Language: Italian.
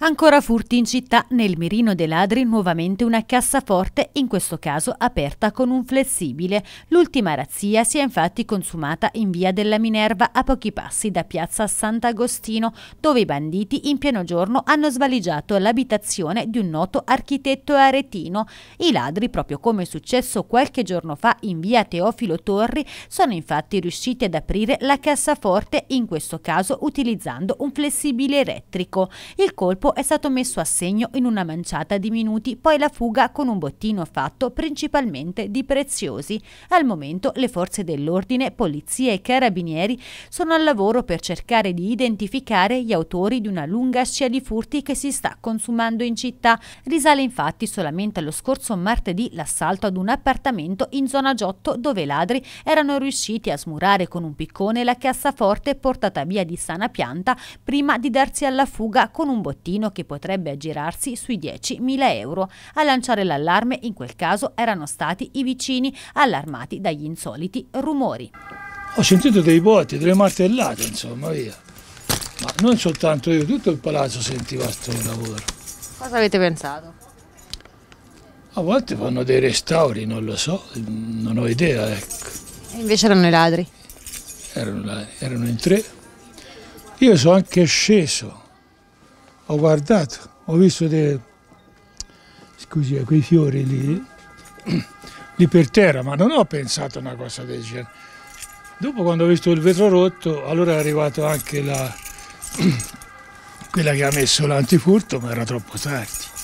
Ancora furti in città, nel mirino dei ladri nuovamente una cassaforte, in questo caso aperta con un flessibile. L'ultima razzia si è infatti consumata in via della Minerva a pochi passi da piazza Sant'Agostino, dove i banditi in pieno giorno hanno svaligiato l'abitazione di un noto architetto aretino. I ladri, proprio come è successo qualche giorno fa in via Teofilo Torri, sono infatti riusciti ad aprire la cassaforte, in questo caso utilizzando un flessibile elettrico. Il colpo corpo è stato messo a segno in una manciata di minuti, poi la fuga con un bottino fatto principalmente di preziosi. Al momento le forze dell'ordine, polizia e carabinieri sono al lavoro per cercare di identificare gli autori di una lunga scia di furti che si sta consumando in città. Risale infatti solamente allo scorso martedì l'assalto ad un appartamento in zona Giotto dove i ladri erano riusciti a smurare con un piccone la cassaforte portata via di sana pianta prima di darsi alla fuga con un bottino multino che potrebbe aggirarsi sui 10.000 euro. A lanciare l'allarme in quel caso erano stati i vicini allarmati dagli insoliti rumori. Ho sentito dei botti, delle martellate, insomma, via. Ma non soltanto io, tutto il palazzo sentiva questo lavoro. Cosa avete pensato? A volte fanno dei restauri, non lo so, non ho idea, ecco. E invece erano i ladri? Erano, erano in tre. Io sono anche sceso ho guardato, ho visto dei, scusi, eh, quei fiori lì, lì per terra, ma non ho pensato a una cosa del genere. Dopo quando ho visto il vetro rotto, allora è arrivato anche la, quella che ha messo l'antifurto, ma era troppo tardi.